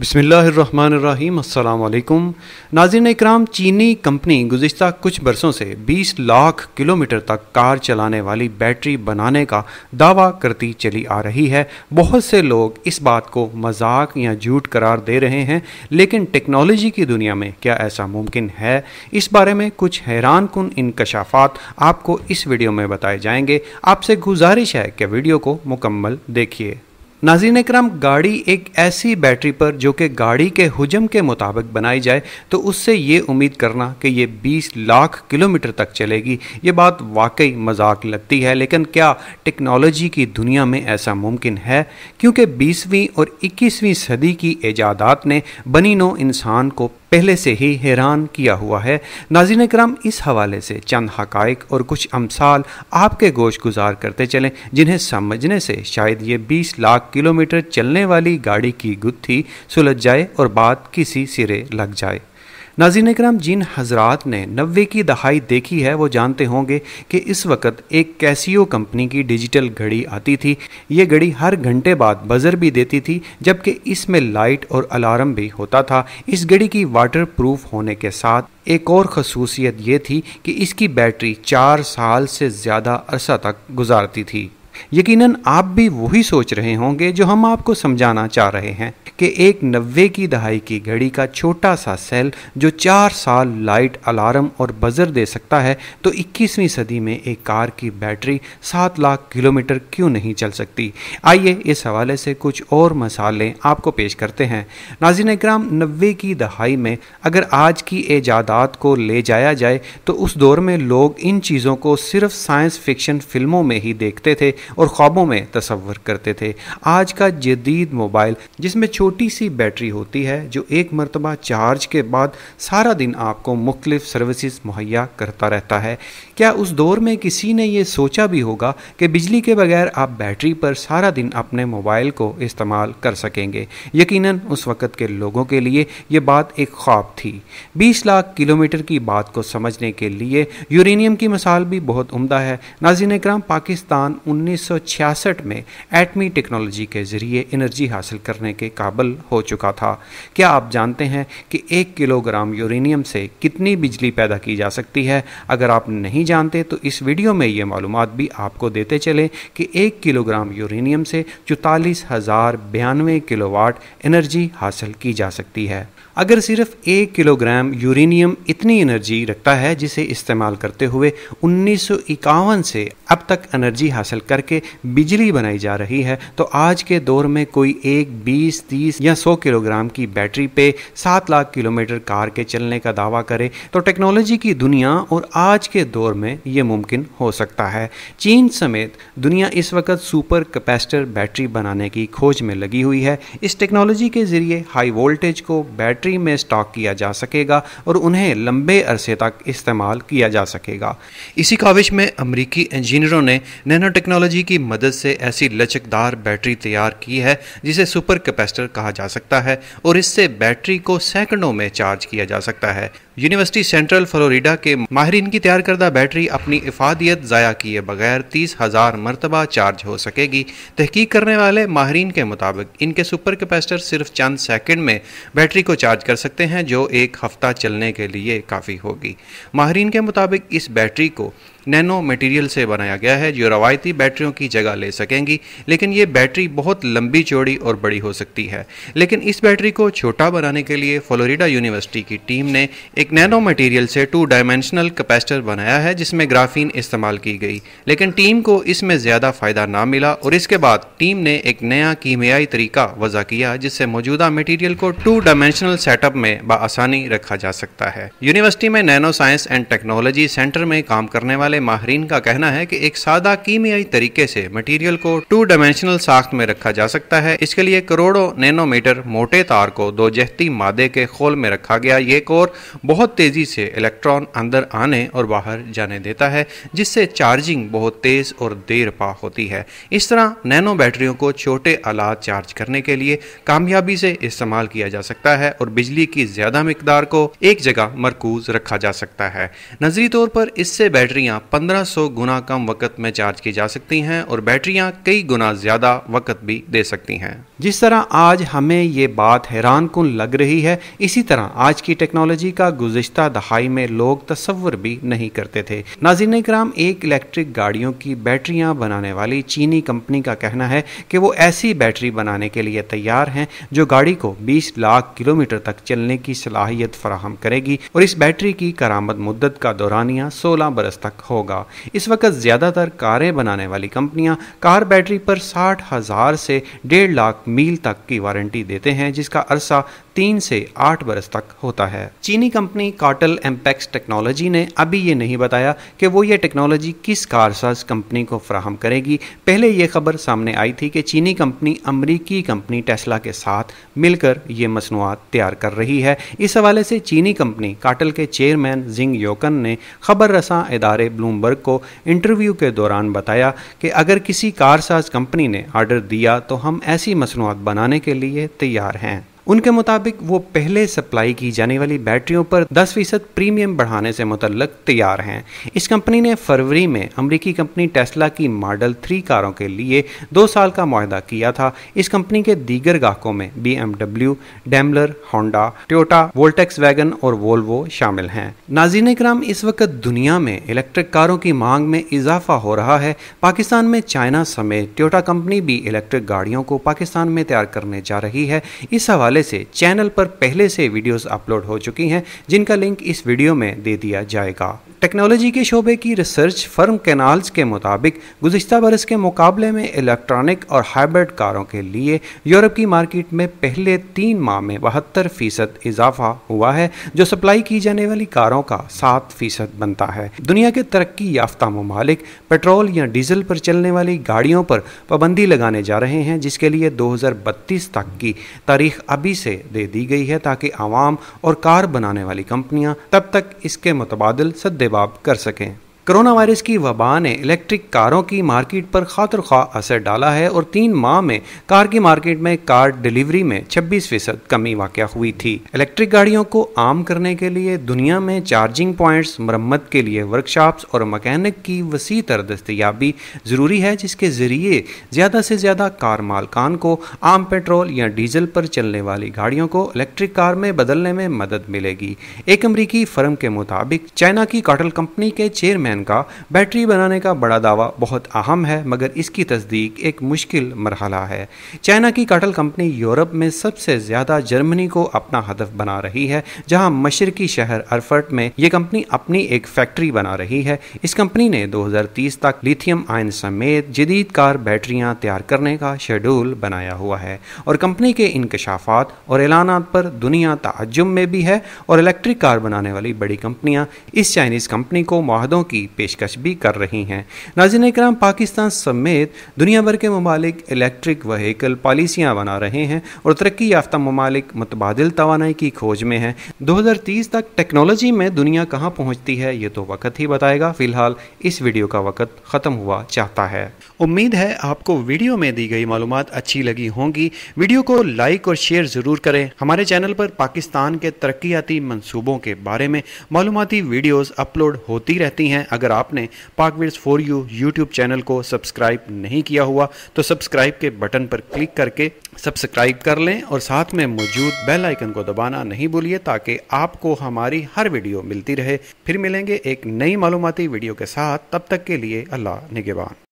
बसमीम् अल्लाम नाजिन इकराम चीनी कंपनी गुज्त कुछ बरसों से 20 लाख किलोमीटर तक कार चलाने वाली बैटरी बनाने का दावा करती चली आ रही है बहुत से लोग इस बात को मजाक या झूठ करार दे रहे हैं लेकिन टेक्नोलॉजी की दुनिया में क्या ऐसा मुमकिन है इस बारे में कुछ हैरान कन इनकशाफात आपको इस वीडियो में बताए जाएंगे आपसे गुजारिश है कि वीडियो को मुकम्मल देखिए नाजीन कराम गाड़ी एक ऐसी बैटरी पर जो कि गाड़ी के हजम के मुताबिक बनाई जाए तो उससे ये उम्मीद करना कि ये 20 लाख किलोमीटर तक चलेगी ये बात वाकई मजाक लगती है लेकिन क्या टेक्नोलॉजी की दुनिया में ऐसा मुमकिन है क्योंकि बीसवीं और इक्कीसवीं सदी की ईजादात ने बनी नो इंसान को पहले से ही हैरान किया हुआ है नाजिन कराम इस हवाले से चंद हकाइक और कुछ अमसाल आपके गोश गुजार करते चलें जिन्हें समझने से शायद ये 20 लाख किलोमीटर चलने वाली गाड़ी की गुत्थी सुलझ जाए और बात किसी सिरे लग जाए नाजीन कराम जिन हजरात ने नबे की दहाई देखी है वो जानते होंगे कि इस वक्त एक कैसीओ कंपनी की डिजिटल घड़ी आती थी ये घड़ी हर घंटे बाद बजर भी देती थी जबकि इसमें लाइट और अलार्म भी होता था इस घड़ी की वाटर प्रूफ होने के साथ एक और खसूसियत ये थी कि इसकी बैटरी चार साल से ज़्यादा अरसा तक गुजारती थी यकीनन आप भी वही सोच रहे होंगे जो हम आपको समझाना चाह रहे हैं कि एक नब्बे की दहाई की घड़ी का छोटा सा सेल जो चार साल लाइट अलार्म और बजर दे सकता है तो 21वीं सदी में एक कार की बैटरी सात लाख किलोमीटर क्यों नहीं चल सकती आइए इस हवाले से कुछ और मसाले आपको पेश करते हैं नाजिन इक्राम नब्बे की दहाई में अगर आज की ईजादात को ले जाया जाए तो उस दौर में लोग इन चीज़ों को सिर्फ साइंस फिक्शन फिल्मों में ही देखते थे और ख्वाबों में तस्वर करते थे आज का जदीद मोबाइल जिसमें छोटी सी बैटरी होती है जो एक मरतबा चार्ज के बाद सारा दिन आपको मुख्तफ सर्विसेज मुहैया करता रहता है क्या उस दौर में किसी ने यह सोचा भी होगा कि बिजली के बगैर आप बैटरी पर सारा दिन अपने मोबाइल को इस्तेमाल कर सकेंगे यकीन उस वक़्त के लोगों के लिए ये बात एक ख्वाब थी 20 लाख किलोमीटर की बात को समझने के लिए यूरेनियम की मिसाल भी बहुत उम्दा है नाजिन कराम पाकिस्तान उन्नीस 1966 में एटमी टेक्नोलॉजी के ज़रिए एनर्जी हासिल करने के काबल हो चुका था क्या आप जानते हैं कि एक किलोग्राम यूरेनियम से कितनी बिजली पैदा की जा सकती है अगर आप नहीं जानते तो इस वीडियो में ये मालूम भी आपको देते चले कि एक किलोग्राम यूरेनियम से चौतालीस हज़ार बयानवे किलोवाट एनर्जी हासिल की जा सकती है अगर सिर्फ एक किलोग्राम यूरेनियम इतनी एनर्जी रखता है जिसे इस्तेमाल करते हुए उन्नीस से अब तक एनर्जी हासिल करके बिजली बनाई जा रही है तो आज के दौर में कोई एक 20, 30 या 100 किलोग्राम की बैटरी पे 7 लाख किलोमीटर कार के चलने का दावा करे तो टेक्नोलॉजी की दुनिया और आज के दौर में ये मुमकिन हो सकता है चीन समेत दुनिया इस वक्त सुपर कैपेसिटर बैटरी बनाने की खोज में लगी हुई है इस टेक्नोलॉजी के ज़रिए हाई वोल्टेज को बैटरी बैटरी में स्टॉक किया जा सकेगा और उन्हें लंबे अरसे तक इस्तेमाल किया जा सकेगा इसी काविश में अमरीकी इंजीनियरों ने नैनो टेक्नोलॉजी की मदद से ऐसी लचकदार बैटरी तैयार की है जिसे सुपर कैपेसिटर कहा जा सकता है और इससे बैटरी को सैकड़ों में चार्ज किया जा सकता है यूनिवर्सिटी सेंट्रल फ्लोरिडा के माहरीन की तैयार करदा बैटरी अपनी इफादियत ज़ाया किए बगैर तीस हज़ार मरतबा चार्ज हो सकेगी तहकीक करने वाले माहरीन के मुताबिक इनके सुपर कैपेसिटर सिर्फ चंद सेकंड में बैटरी को चार्ज कर सकते हैं जो एक हफ़्ता चलने के लिए काफ़ी होगी माहरीन के मुताबिक इस बैटरी को नैनो मटेरियल से बनाया गया है जो रवायती बैटरियों की जगह ले सकेंगी लेकिन ये बैटरी बहुत लंबी चौड़ी और बड़ी हो सकती है लेकिन इस बैटरी को छोटा बनाने के लिए फ्लोरिडा यूनिवर्सिटी की टीम ने एक नैनो मटेरियल से टू डायमेंशनल कैपेसिटर बनाया है जिसमें ग्राफीन इस्तेमाल की गई लेकिन टीम को इसमें ज़्यादा फ़ायदा ना मिला और इसके बाद टीम ने एक नया कीमियाई तरीका वजह किया जिससे मौजूदा मटेरियल को टू डायमेंशनल सेटअप में बसानी रखा जा सकता है यूनिवर्सिटी में nano science and technology centre में काम करने वाले वाले माहरीन का कहना है कि एक सादा कीमियाई तरीके से मटेरियल को टू डायमेंशनल साख्त में रखा जा सकता है इसके लिए करोड़ों नैनोमीटर मोटे तार को दो जहती मादे के खोल में रखा गया ये कोर बहुत तेज़ी से इलेक्ट्रॉन अंदर आने और बाहर जाने देता है जिससे चार्जिंग बहुत तेज़ और देर पा होती है इस तरह नैनो बैटरियों को छोटे आलात चार्ज करने के लिए कामयाबी से इस्तेमाल किया जा सकता है और बिजली की ज़्यादा मकदार को एक जगह मरकूज रखा जा सकता है नजरी तौर पर इससे बैटरियाँ 1500 गुना कम वक्त में चार्ज की जा सकती हैं और बैटरियां कई गुना ज़्यादा वक्त भी दे सकती हैं जिस तरह आज हमें ये बात हैरान कन लग रही है इसी तरह आज की टेक्नोलॉजी का गुजशत दहाई में लोग तस्वर भी नहीं करते थे नाजिन कराम एक इलेक्ट्रिक गाड़ियों की बैटरियाँ बनाने वाली चीनी कंपनी का कहना है कि वो ऐसी बैटरी बनाने के लिए तैयार हैं जो गाड़ी को 20 लाख किलोमीटर तक चलने की सलाहियत फराहम करेगी और इस बैटरी की करामद मुद्दत का दौरानिया सोलह बरस तक होगा इस वक्त ज़्यादातर कारें बनाने वाली कंपनियां कार बैटरी पर साठ हज़ार से डेढ़ लाख मील तक की वारंटी देते हैं जिसका अरसा तीन से आठ बरस तक होता है चीनी कंपनी कार्टल एम्पेक्स टेक्नोलॉजी ने अभी ये नहीं बताया कि वो ये टेक्नोलॉजी किस कारसाज कंपनी को फ्राहम करेगी पहले ये खबर सामने आई थी कि चीनी कंपनी अमरीकी कंपनी टेस्ला के साथ मिलकर ये मसनूआत तैयार कर रही है इस हवाले से चीनी कंपनी काटल के चेयरमैन जिंग योकन ने खबर रसा इदारे ब्लूमबर्ग को इंटरव्यू के दौरान बताया कि अगर किसी कारसाज कंपनी ने आर्डर दिया तो हम ऐसी मसनूआत बनाने के लिए तैयार हैं उनके मुताबिक वो पहले सप्लाई की जाने वाली बैटरियों पर 10 फीसद प्रीमियम बढ़ाने से मुतलक तैयार हैं इस कंपनी ने फरवरी में अमरीकी कंपनी टेस्ला की मॉडल थ्री कारों के लिए दो साल का माहदा किया था इस कंपनी के दीगर गाहकों में B M W Daimler Honda Toyota वोल्टेक्स wagon और वोल्वो शामिल हैं नाजीन कराम इस वक्त दुनिया में इलेक्ट्रिक कारों की मांग में इजाफा हो रहा है पाकिस्तान में चाइना समेत टोटा कंपनी भी इलेक्ट्रिक गाड़ियों को पाकिस्तान में तैयार करने जा रही है इस हवाले हवाले से चैनल पर पहले से वीडियोस अपलोड हो चुकी हैं जिनका लिंक इस वीडियो में दे दिया जाएगा टेक्नोलॉजी के शोबे की रिसर्च फर्म कैनाल्स के मुताबिक गुजशत बरस के मुकाबले में इलेक्ट्रॉनिक और हाइब्रिड कारों के लिए यूरोप की मार्केट में पहले तीन माह में बहत्तर फ़ीसद इजाफा हुआ है जो सप्लाई की जाने वाली कारों का सात फ़ीसद बनता है दुनिया के तरक्की याफ्ता ममालिक पेट्रोल या डीजल पर चलने वाली गाड़ियों पर पाबंदी लगाने जा रहे हैं जिसके लिए दो हज़ार बत्तीस तक की तारीख अभी से दे दी गई है ताकि आवाम और कार बनाने वाली कंपनियाँ तब तक इसके मुतबाद सदे सेवाब कर सकें कोरोना वायरस की वबा ने इलेक्ट्रिक कारों की मार्केट पर खातर खा असर डाला है और तीन माह में कार की मार्केट में कार डिलीवरी में 26 फीसद कमी वाक़ हुई थी इलेक्ट्रिक गाड़ियों को आम करने के लिए दुनिया में चार्जिंग पॉइंट्स मरम्मत के लिए वर्कशॉप्स और मकैनिक की वसी तर दस्तियाबी ज़रूरी है जिसके ज़रिए ज़्यादा से ज़्यादा कार मालकान को आम पेट्रोल या डीजल पर चलने वाली गाड़ियों को इलेक्ट्रिक कार में बदलने में मदद मिलेगी एक अमरीकी फर्म के मुताबिक चाइना की काटल कंपनी के चेयरमैन वैन का बैटरी बनाने का बड़ा दावा बहुत अहम है मगर इसकी तस्दीक एक मुश्किल मरहला है चाइना की काटल कंपनी यूरोप में सबसे ज़्यादा जर्मनी को अपना हदफ बना रही है जहाँ मशरकी शहर अरफर्ट में ये कंपनी अपनी एक फैक्ट्री बना रही है इस कंपनी ने 2030 तक लिथियम आयन समेत जदीद कार बैटरियाँ तैयार करने का शेड्यूल बनाया हुआ है और कंपनी के इंकशाफात और ऐलान पर दुनिया तजुम में भी है और इलेक्ट्रिक कार बनाने वाली बड़ी कंपनियां इस चाइनीज़ कंपनी को माहदों की की पेशकश भी कर रही हैं नाजिन कराम पाकिस्तान समेत दुनिया भर के ममालिक इलेक्ट्रिक वहीकल पॉलिसियाँ बना रहे हैं और तरक्की याफ्ता ममालिक मुतबादल तोानाई की खोज में हैं दो हज़ार तीस तक टेक्नोलॉजी में दुनिया कहाँ पहुँचती है ये तो वक्त ही बताएगा फ़िलहाल इस वीडियो का वक्त ख़त्म हुआ चाहता है उम्मीद है आपको वीडियो में दी गई मालूम अच्छी लगी होंगी वीडियो को लाइक और शेयर ज़रूर करें हमारे चैनल पर पाकिस्तान के तरक्याती मनसूबों के बारे में मालूमती वीडियोज़ अपलोड होती रहती हैं अगर आपने Pak for you YouTube channel को सब्सक्राइब नहीं किया हुआ तो सब्सक्राइब के बटन पर क्लिक करके सब्सक्राइब कर लें और साथ में मौजूद बेल आइकन को दबाना नहीं भूलिए ताकि आपको हमारी हर वीडियो मिलती रहे फिर मिलेंगे एक नई मालूमती वीडियो के साथ तब तक के लिए अल्लाह निगेबान